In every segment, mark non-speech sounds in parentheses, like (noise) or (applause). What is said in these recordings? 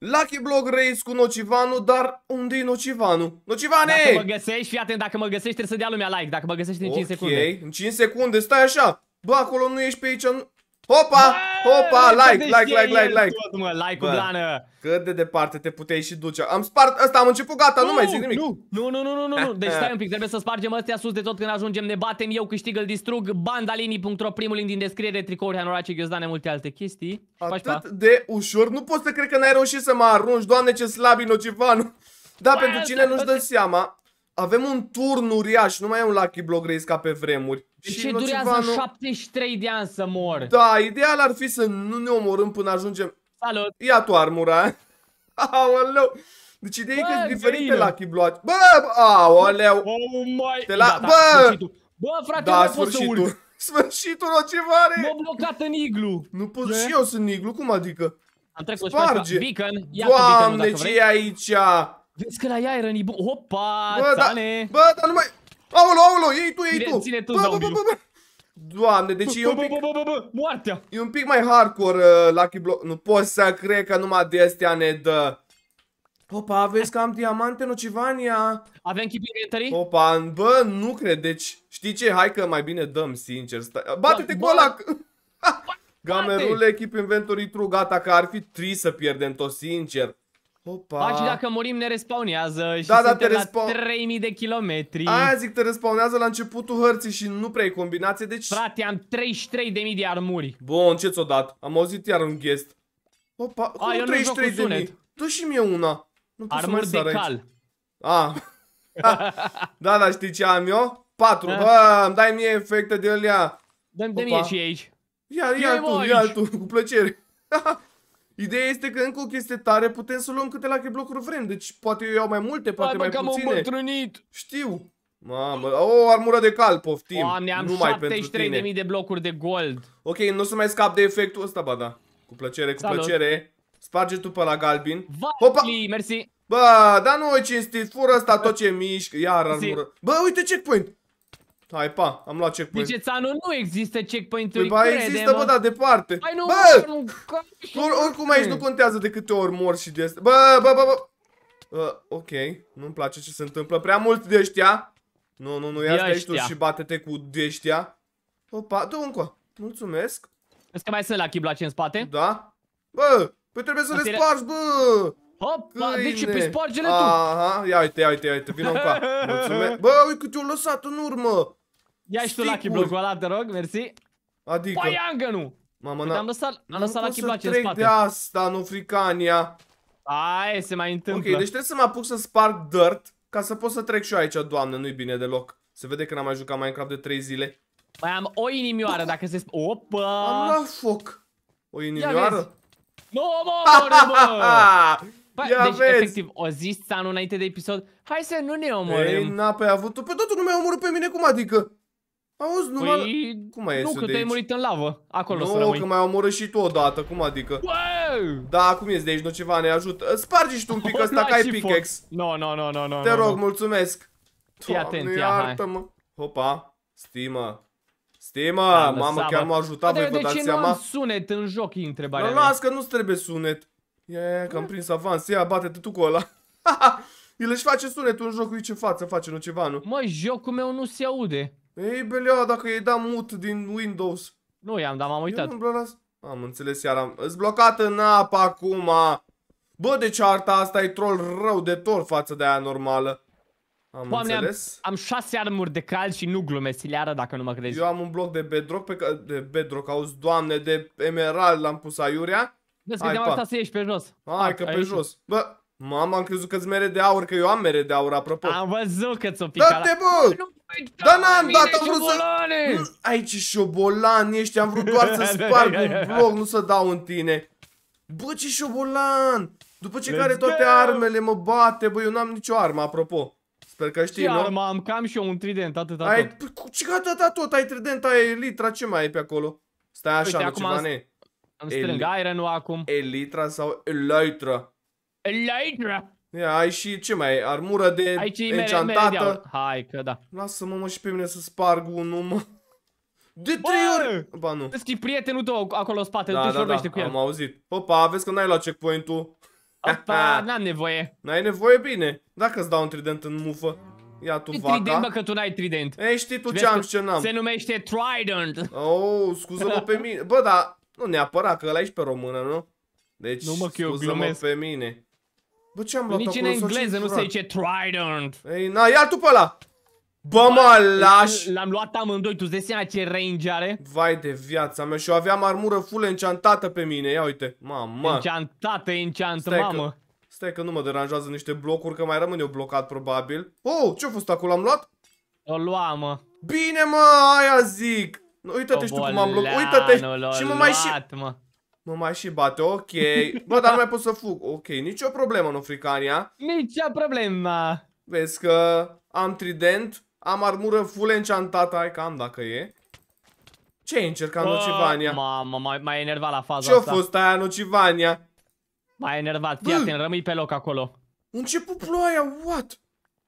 Lucky Blog Race cu Nocivanu, dar unde e Nocivanu? Nocivane! Dacă mă găsești, fii atent, dacă mă găsești trebuie să dea lumea like, dacă mă găsești în okay. 5 secunde. Ok, în 5 secunde, stai așa. Bă, acolo nu ești pe aici, nu... Hopa! Hopa! Like, like, like, like, like. like-ul blană. Cât de departe te puteai și duce. Am spart, ăsta am început, gata, nu, nu mai zic nimic. Nu, nu, nu, nu, nu, nu. Deci stai un pic, trebuie să spargem ăstea sus de tot când ajungem. Ne batem, eu câștig, îl distrug. Bandalini.ro, primul link din descriere, tricouri, hanorace, ghiozdane, multe alte chestii. Atât de ușor. Nu pot să cred că n-ai reușit să mă arunci. Doamne, ce slab inocivan. Da, pentru cine nu-și dă seama, avem un turn uriaș, nu mai e un Lucky Block Race ca pe vremuri. Deci și, și durează nu... 73 de ani să mor. Da, ideal ar fi să nu ne omorâm până ajungem... Salut! Ia tu armura! (laughs) Aoleu! Deci ideea e că sunt diferite la chibloat. Bă, bă, aoleu! Oh my... Te la... Da, da, bă! Bă, frate, da, nu sfârșitul. pot să urc. (laughs) Sfârșitul mare! m am blocat în iglu! Nu pot și eu sunt iglu, cum adică? Am trecut Sparge. și beacon. Ia Doamne, beacon ce e aici? Vezi că la ea e bun. Opa, bă, tane. da, bă, dar nu mai... Aolo, aolo, ei tu, ei tu! Ține tu, bă, bă, bă, bă. Doamne, deci e un pic... Bă, bă, bă, bă, moartea! E un pic mai hardcore uh, Lucky Block. Nu poți să cred că numai de astea ne dă... Opa, vezi că am diamante în Ocivania. Avem chip inventory? Opa, bă, nu cred. Deci, știi ce? Hai că mai bine dăm, sincer. Stai... Bate-te da, gol (laughs) Gamerule, chip inventory true, gata, că ar fi tri să pierdem tot, sincer. Opa. Ba, și dacă murim ne respawnează și da, da, te respa... la 3000 de kilometri. Aia zic, te respawnează la începutul hărții și nu prea e combinație, deci... Frate, am 33.000 de armuri. Bun, ce ți-o dat? Am auzit iar un guest. Opa, A, cum 33 de mii? Dă și mie una. Nu Armuri de cal. Aici. Ah. A. (laughs) da, da, știi ce am eu? 4. Da. Bă, îmi dai mie efecte de alea. Dă-mi de mie și aici. Ia, ia tu, ia tu, cu plăcere. (laughs) Ideea este că încă o chestie tare, putem să luăm câte lacrimi blocuri vrem. Deci poate eu iau mai multe, poate Hai, mai puține. am îmbătrânit. Știu. Mamă, o armură de cal, poftim. Oameni, am Numai 73 de blocuri de gold. Ok, nu o să mai scap de efectul ăsta, ba da. Cu plăcere, cu Salut. plăcere. Sparge tu pe la galbin. Hopa! Mersi. Bă, da nu e cinstit, fură asta tot ce mișc, iar armură. Bă, uite checkpoint. Hai, pa, am luat checkpoint. Deci, Țanu, nu există checkpoint-uri, păi, Ba, există, bă, dar departe. Hai, nu, bă! Nu, Or, oricum aici nu contează de câte ori mor și de asta. Bă, bă, bă, bă! Uh, ok, nu-mi place ce se întâmplă. Prea mult de ăștia. Nu, nu, nu, ia stai tu și bate-te cu de ăștia. Opa, dă încă. Mulțumesc. Vezi că mai sunt la chiblace în spate? Da. Bă, păi trebuie să le spargi, bă! Hopa, da, deci Câine. deci păi pe spargele tu. Aha, ia uite, ia uite, ia uite, vină încoa. (laughs) Mulțumesc. Bă, uite cât te-au lăsat în urmă. Ia și tu Lucky block ăla, te rog, mersi. Adică... Păi încă nu! Mamă, n-am am lăsat, am lăsat Lucky Block în spate. de asta, nu fricania. Ai, se mai întâmplă. Ok, deci trebuie să mă apuc să sparg dirt ca să pot să trec și eu aici, doamnă, nu-i bine deloc. Se vede că n-am mai jucat Minecraft de 3 zile. Mai am o inimioară, dacă se... Opa! Am luat foc. O inimioară? Nu mă, mă, mă. (laughs) Păi, deci, vezi. efectiv, o zis Sanu înainte de episod, hai să nu ne omorâm. Ei, n-a pe păi a avut-o. Pe totul nu mi-a omorât pe mine, cum adică? Auzi, nu păi... Cum ai Nu, că te-ai murit în lavă. Acolo nu, să rămâi. Nu, că mai omorât și tu odată. Cum adică? Wow! Da, cum ești de aici? Nu ceva ne ajută. Spargi și tu un pic (laughs) ăsta ca ai pickaxe. Nu, nu, nu, nu, nu. Te rog, mulțumesc. Fii atent, ia, iartă-mă. Hopa. stima, Stima, mamă, chiar m-a ajutat, voi vă dați seama. De ce nu sunet în joc, e întrebarea mea. Las că nu-ți trebuie sunet. Ia, ia, că am prins avans. Ia, bate-te tu cu ăla. El (laughs) își face sunetul în joc, uite ce față face, nu ceva, nu? Mă, jocul meu nu se aude. Ei, belea, dacă i-ai dat mut din Windows. Nu i-am, dat, m-am uitat. Am înțeles, iar am... Îți blocat în apă acum. Bă, deci arta asta e troll rău de tor față de aia normală. Am Doamne, înțeles. Am, am șase armuri de cal și nu glumesc, ileară dacă nu mă crezi. Eu am un bloc de bedrock, pe ca, de bedrock, auzi, doamne, de emerald l-am pus aiurea. Vezi că asta să ieși pe jos. Hai că pe jos. Bă, mama, am crezut că-ți mere de aur, că eu am mere de aur, apropo. Am văzut că ți-o pica. Da-te, bă! Nu Păi da, n-am dat, am vrut șobolane. să... Aici șobolan ești, am vrut doar să (laughs) sparg da, un da, da, vlog, nu să dau în tine. Bă, ce șobolan! După ce care toate armele mă bate, bă, eu n-am nicio armă, apropo. Sper că știi, ce nu? armă am? Cam și eu un trident, atât, atât. Ai, păi ce atâta tot? Ai trident, ai elitra, ce mai ai pe acolo? Stai așa, nu ceva ne. Îmi strâng iron acum. Elitra sau elitra? Elitra! Ia, ai și ce mai ai? Armură de Aici enchantată. Hai că da. Lasă-mă mă și pe mine să sparg unul mă. De trei Bă! ori! Ba nu. Vezi prietenul tău acolo în spate, da, da, da, cu el. am auzit. Opa, vezi că n-ai luat checkpoint-ul. Opa, (laughs) n-am nevoie. N-ai nevoie? Bine. Dacă îți dau un trident în mufă. Ia tu vaca. Trident, bă, că tu n-ai trident. Ei, știi tu ce am și ce n-am. Se numește trident. Oh, scuză-mă pe mine. Bă, dar nu neapărat, că ăla ești pe română, nu? Deci, nu mă, scuză-mă pe mine. Bă, ce am luat Nici în engleză nu se zice trident. Ei, na, ia tu pe ăla. Bă, mă laș. L-am luat amândoi, tu îți seama ce range are? Vai de viața mea, și eu aveam armură full enchantată pe mine, ia uite, mamă! Enchantată, enchant, mamă! Că, stai că nu mă deranjează niște blocuri, că mai rămân eu blocat probabil. Oh, ce-a fost acolo, am luat? O luam. mă! Bine, mă, aia zic! Uită-te și tu cum am blocat, uită-te! Și mă mai și... Mă mai și bate, ok. Bă, dar nu mai pot să fug. Ok, nicio problemă, nu, Fricania. Nicio problemă. Vezi că am trident, am armură full enchantată, ai cam dacă e. Ce ai încercat, oh, Nocivania? Mamă, mai mai enervat la faza Ce-a fost aia, Nocivania? M-a enervat, fii atent, rămâi pe loc acolo. Început ploaia, what?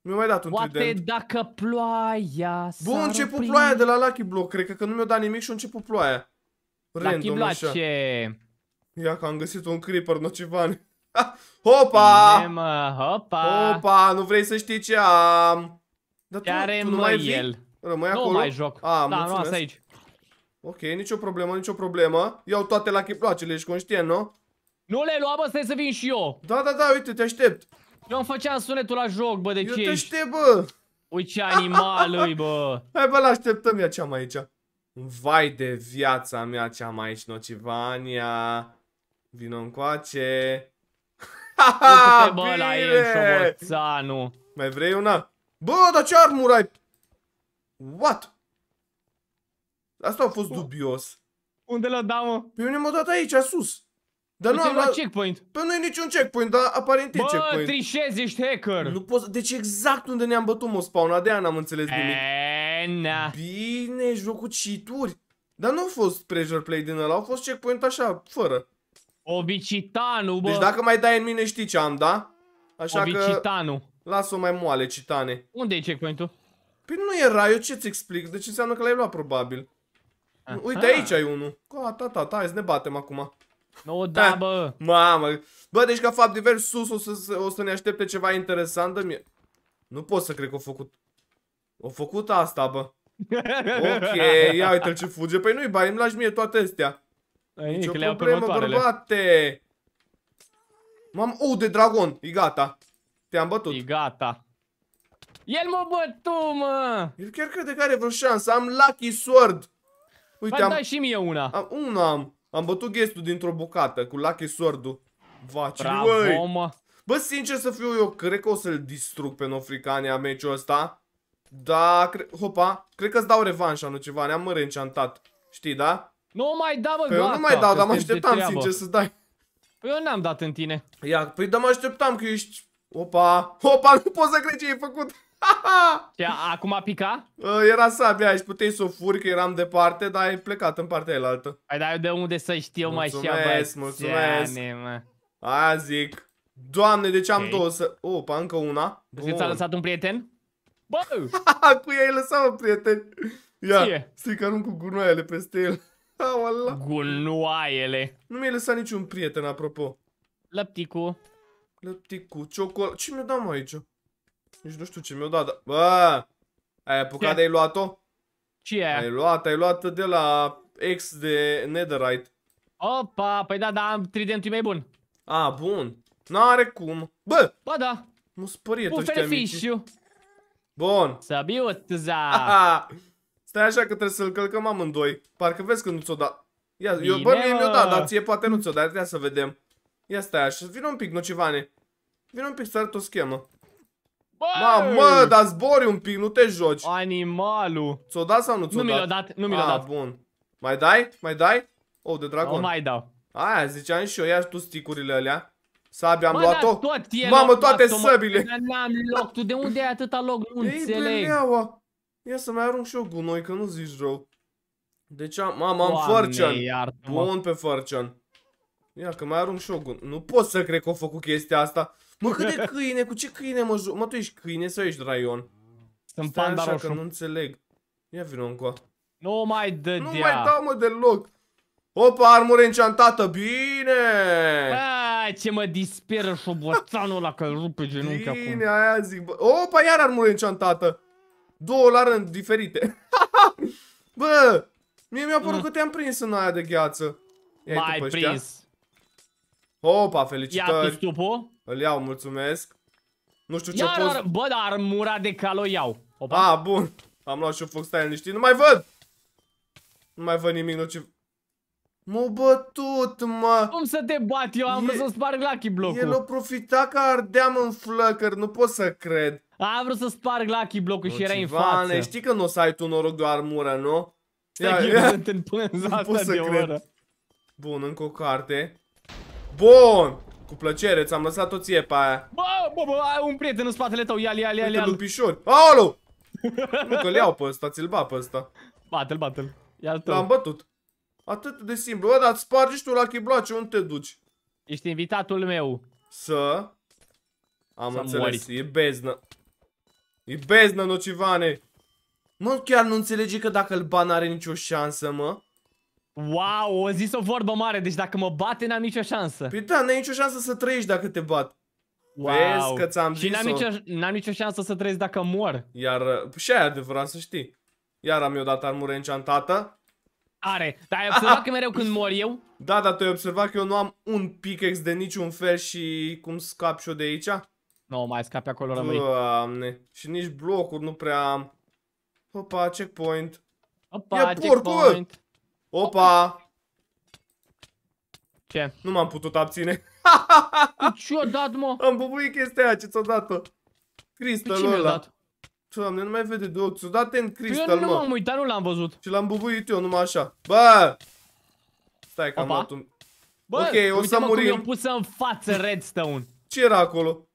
Mi-a mai dat un Poate trident. dacă ploaia Bun, început ploaia de la Lucky Block, cred că, că nu mi-a dat nimic și a început ploaia. Random, Lucky Block ce? Ia că am găsit un creeper nocivan. (laughs) hopa! mă, hopa! Hopa, nu vrei să știi ce am. Dar tu, Care tu nu mai vii? el? Rămâi nu acolo? Nu mai joc. A, da, nu asta aici. Ok, nicio problemă, nicio problemă. Iau toate la chiploacele, ești conștient, nu? Nu le lua, bă, stai să vin și eu. Da, da, da, uite, te aștept. Eu am făcea sunetul la joc, bă, de eu ce Eu te ești? aștept, bă. Uite ce animal îi, bă. (laughs) Hai, bă, l-așteptăm, ia ce am aici. Vai de viața mea ce am aici, Nocivania. Vino încoace. ha! Ha bă, Bine! la Mai vrei una? Bă, dar ce armură ai? What? Asta a fost dubios. Unde l-a dat, mă? Pe păi mine m-a dat aici, sus. Dar nu am la... checkpoint. Pe păi nu e niciun checkpoint, dar aparent e Bă, checkpoint. Bă, trișezi, ești hacker. Nu poți... Deci exact unde ne-am bătut, mă, spawna. De-aia n-am înțeles nimic. Eee, Bine, jocul cheat-uri. Dar nu a fost pressure play din ăla, a fost checkpoint așa, fără. Ovicitanu, bă. Deci dacă mai dai în mine știi ce am, da? Așa Obicitanu. că... Las-o mai moale, citane. Unde e checkpoint-ul? Păi nu era, eu ce-ți explic? Deci înseamnă că l-ai luat probabil. Aha. Uite, aici ai unul. Ca, ta, ta, hai să ne batem acum. Nu, da, da, bă. Mamă. Bă, deci ca fapt divers, sus o să, o să ne aștepte ceva interesant de mie. Nu pot să cred că o făcut. O făcut asta, bă. (laughs) ok, ia uite ce fuge. Păi nu-i bai, îmi lași mie toate astea. Nici că o problemă, bărbate! M-am... de dragon! E gata! Te-am bătut. E gata. El mă bătu, mă! El chiar crede că are vreo șansă. Am Lucky Sword. Uite, am... și mie una. Am, una am. Am bătut gestul dintr-o bucată cu Lucky Sword-ul. Vaci, Bravo, mă. Bă, sincer să fiu, eu cred că o să-l distrug pe Nofricania meciul ăsta. Da, cre... hopa, cred că-ți dau revanșa, nu ceva, ne-am reînceantat. Știi, da? Nu mai da, bă, păi gata, eu nu mai dau, dar mă așteptam, sincer, să dai. Păi eu n-am dat în tine. Ia, păi da, mă așteptam că ești... Opa, opa, nu pot să cred ce ai făcut. (laughs) Ce, acum a pica? Ă, era sabia aici, puteai să o furi că eram departe, dar ai plecat în partea elaltă. Hai, păi, dar de unde să știu mai și Mulțumesc, mulțumesc. Aia zic. Doamne, deci am okay. două să... Opa, încă una. Deci ți-a lăsat un prieten? (laughs) Bă! Cu ei păi, lăsat un prieten. Ia, stai că arunc cu gunoaiele peste el. Aola. Gunoaiele. Nu mi-ai lăsat niciun prieten, apropo. Lăpticu. Lăpticu, Ciocol. Ce mi-o dat, mă, aici? Nici nu știu ce mi-o dat, dar... Bă! Ai apucat, ai luat-o? Ce e? Ai luat, ai luat de la ex de Netherite. Opa, păi da, da, tridentul e mai bun. A, bun. N-are cum. Bă! Bă, da. Mă spărie tu Bun. Să Bun. Sabiut, za. Stai așa că trebuie să-l călcăm amândoi. Parcă vezi că nu ți-o da. Ia, eu, bă, mie mi-o da, dar ție poate nu ți-o da. Ia să vedem. Ia stai așa. Vino un pic, nocivane. Vino un pic să arăt o schemă. Bă! Mă, dar zbori un pic, nu te joci. Animalul. Ți-o da sau nu ți-o da? Nu mi da? l-a dat, nu mi l-a ah, dat. bun. Mai dai? Mai dai? Oh, de dragon. Nu mai dau. Aia, ziceam și eu, ia tu sticurile alea. Sabia, am luat-o. Mamă, toate săbile. N-am loc, tu de unde ai atâta loc? Nu înțeleg. Ei, Ia să mai arunc și eu gunoi, că nu zici rău. Deci am, am, am Farcean. Bun pe Farcean. Ia că mai arunc și eu gunoi. Nu pot să cred că o făcut chestia asta. Mă, cât de (laughs) câine? Cu ce câine mă joc? Mă, tu ești câine sau ești raion? Sunt Stai panda așa roșu. că nu înțeleg. Ia vină încă. Nu mai dă Nu mai dau, mă, deloc. Opa, armură enchantată, bine! Aaa, ce mă disperă șoboțanul ăla că îl rupe genunchi acum. Bine, aia zic, bă. Opa, iar armură enchantată. Două la rând, diferite. (laughs) Bă, mie mi-a părut mm. că te-am prins în aia de gheață. Ia Mai prins. Opa, felicitări. Ia pistupul. Îl iau, mulțumesc. Nu știu ce post... Bă, dar armura de cal o iau. Opa. A, bun. Am luat și eu foc, stai liniștit. Nu mai văd! Nu mai văd nimic nociv. M-au bătut, mă! Cum să te bat? Eu am e... vrut să sparg Lucky Block-ul. El a profitat că ardeam în flăcări, nu pot să cred. Am vrut să sparg Lucky Block-ul și era în față. știi că nu o să ai tu noroc de o armură, nu? Ia, ia. nu pot să cred. Bun, încă o carte. Bun! Cu plăcere, ți-am lăsat o ție pe aia. Bă, bă, bă, ai un prieten în spatele tău, ia-l, ia-l, ia-l. Uite, lupișori. Aolo! (laughs) nu, că-l iau pe ăsta, ți-l ba pe ăsta. Bate-l, l L-am bătut. Atât de simplu. Bă, dar spargi tu Lucky Block, unde te duci? Ești invitatul meu. Să? Am Să înțeles, mori. e beznă. E beznă, nocivane. Mă, chiar nu înțelege că dacă îl ban are nicio șansă, mă. Wow, o zis o vorbă mare, deci dacă mă bate n-am nicio șansă. Păi da, n-ai nicio șansă să trăiești dacă te bat. Wow. Vezi că ți-am zis-o. Și n-am nicio, nicio șansă să trăiesc dacă mor. Iar, uh, și aia adevărat să știi. Iar am eu dat armură enchantată are. Dar ai observat că mereu când mor eu? Da, dar tu ai observat că eu nu am un pickaxe de niciun fel și cum scap și eu de aici? Nu, mai scapi acolo rămâi. Doamne, și nici blocuri nu prea am. Opa, checkpoint. Opa, e checkpoint. Porcul. Opa. Ce? Nu m-am putut abține. ce-o dat, mă? Am bubuit chestia aia ce ți-o dat-o. Cristalul ăla. Dat? Doamne, nu mai vede de ochi. Ți-o dat în cristal, mă. Eu nu m-am uitat, nu l-am văzut. Și l-am bubuit eu, numai așa. Bă! Stai că am luat un... Bă, ok, o să mă, murim. Cum pus în față redstone. Ce era acolo?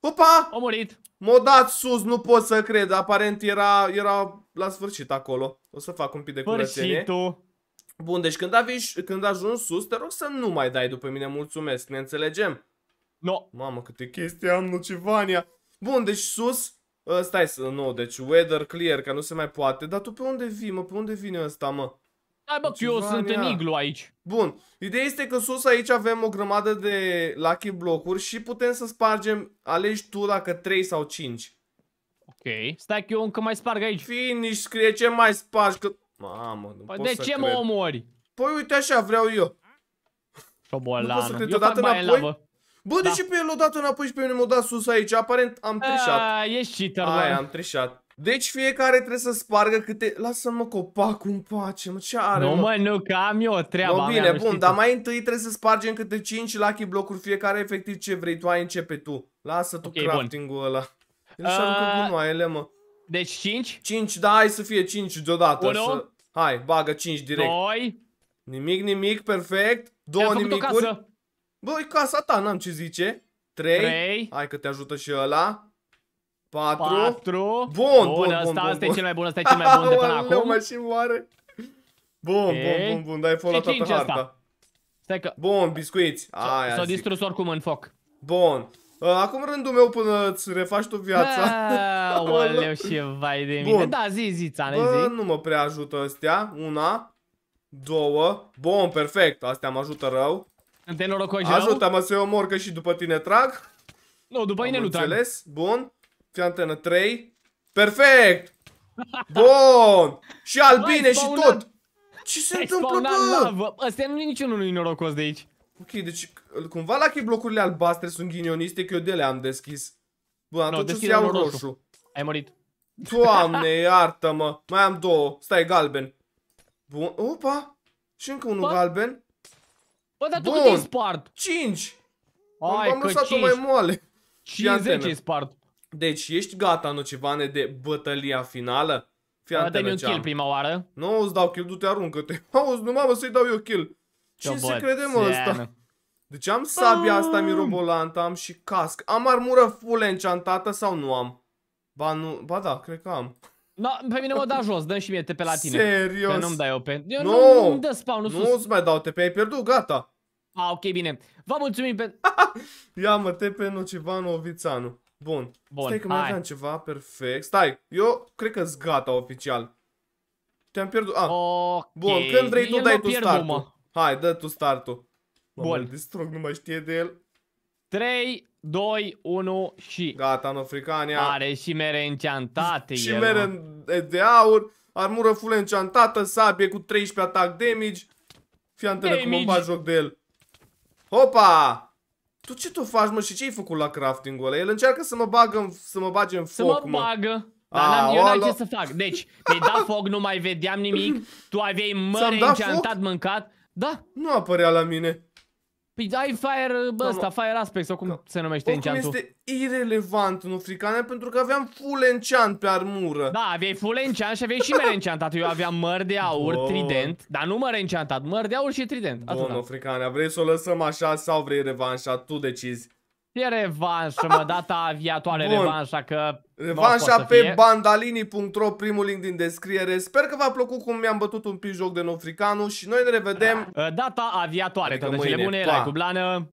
Opa! A murit. M-a dat sus, nu pot să cred. Aparent era, era la sfârșit acolo. O să fac un pic de curățenie. tu. Bun, deci când, avi, când ajungi sus, te rog să nu mai dai după mine, mulțumesc, ne înțelegem? No. Mamă, câte chestii am, nu vania. Bun, deci sus Uh, stai să nu, deci weather clear, că nu se mai poate. Dar tu pe unde vii, mă? Pe unde vine ăsta, mă? Da, bă, că eu sunt în iglu aici. Bun. Ideea este că sus aici avem o grămadă de lucky blocuri și putem să spargem, alegi tu dacă 3 sau 5. Ok. Stai că eu încă mai sparg aici. Finish, scrie ce mai spargi, că... Mamă, nu păi pot de să ce cred. mă omori? Păi uite așa, vreau eu. Șobolană. Nu pot să cred, eu odată înapoi, Bă, da. de ce pe el o dată înapoi și pe mine m-o dat sus aici? Aparent am trișat. A, ești cheater, Aia, am trișat. Deci fiecare trebuie să spargă câte... Lasă-mă copacul în pace, mă, ce are, Nu, mă, mă nu, că am eu treaba no, bine, mea, bun, dar mai întâi trebuie să spargem câte 5 lucky blocuri fiecare, efectiv ce vrei tu, ai începe tu. Lasă tu okay, crafting-ul ăla. El și aruncă gunoaiele, mă. Deci 5? 5, da, hai să fie 5 deodată. 1? Să... Hai, bagă 5 direct. 2? Nimic, nimic, perfect. Două nimicuri. Băi, casa ta, n-am ce zice. 3. 3. Hai că te ajută și ăla. 4. 4. Bun, bun, bun, bun, asta, bun, asta e cel mai bun, asta e cel mai bun de până (laughs) acum. Aoleu, mai și moare. Bun, bun, bun, bun, dar ai folosit toată harta. Asta. Stai că... Bun, biscuiți. Aia S-au distrus oricum în foc. Bun. Ă, acum rândul meu până îți refaci tu viața. Aoleu (laughs) și vai de mine. Bun. Da, zi, zi, țane, Bă, zi. nu mă prea ajută astea. Una, două. Bun, perfect. Astea mă ajută rău. Te norocojau? Ajută-mă să-i omor că și după tine trag. Nu, no, după mine nu trag. înțeles? Bun. Fiantenă 3. Perfect! (laughs) Bun! Și albine Ai, și tot! Ce se Ai, întâmplă, bă? Astea nu e niciunul nu norocos de aici. Ok, deci cumva la blocurile albastre sunt ghinioniste, că eu de le-am deschis. Bă, atunci no, o să iau roșu. roșu. Ai murit. Doamne, (laughs) iartă-mă. Mai am două. Stai, galben. Bun. Opa! Și încă unul galben. Bă, dar tu Bun. cât spart? 5! Ai, că 5 mai moale. 50 ai spart. Deci, ești gata, nu ceva, ne de bătălia finală? Fii da, dă-mi un kill prima oară. Nu, îți dau kill, du-te, aruncă-te. (laughs) Auzi, nu mamă, să-i dau eu kill. Ce se crede, mă, ăsta? Deci am sabia asta ah. mirobolantă, am și casc. Am armură full enchantată sau nu am? Ba, nu, ba da, cred că am. No, pe mine mă da jos, dă -mi și mie TP la tine. Serios? Că nu-mi dai open. Eu no. nu-mi dă spawn, nu sus. Nu-ți mai dau TP, ai pierdut, gata. A, ah, ok, bine. Vă mulțumim pentru... (laughs) Ia mă, te pe Civanu Ovițanu. Bun. Bun, Stai că mai aveam ceva, perfect. Stai, eu cred că-s gata oficial. Te-am pierdut. A, ah. okay. bun, când vrei tu el dai tu start Hai, dă tu startul. Bun. Mă distrug, nu mai știe de el. 3, 2, 1 și... Gata, în Africania. Are și mere înceantate Și el, mere de aur, armură full înceantată, sabie cu 13 atac damage. Fii antenă cum îmi joc de el. Hopa! Tu ce tu faci, mă? Și ce-ai făcut la crafting-ul ăla? El încearcă să mă bagă în, să mă bage în foc, foc, Să mă, mă Dar A, -am, eu n-am ce să fac. Deci, mi-ai dat foc, nu mai vedeam nimic. Tu aveai măre înceantat mâncat. Da. Nu apărea la mine. Păi ai Fire bă, da, ăsta, Fire Aspect sau cum da. se numește Oricum enchant este irelevant în Africane pentru că aveam full enchant pe armură. Da, aveai full enchant și aveai și mere enchantat. Eu aveam măr de aur, Bun. trident, dar nu măr enchantat, măr de aur și trident. Bun, Atâta. Africane, vrei să o lăsăm așa sau vrei revanșa? Tu decizi. E revanșă, mă, data aviatoare Bun. revanșa, că Revanșa pe bandalini.ro, primul link din descriere. Sper că v-a plăcut cum mi-am bătut un pic joc de Nofricanu și noi ne revedem... Da. Data aviatoare, adică toate cele bune, la cu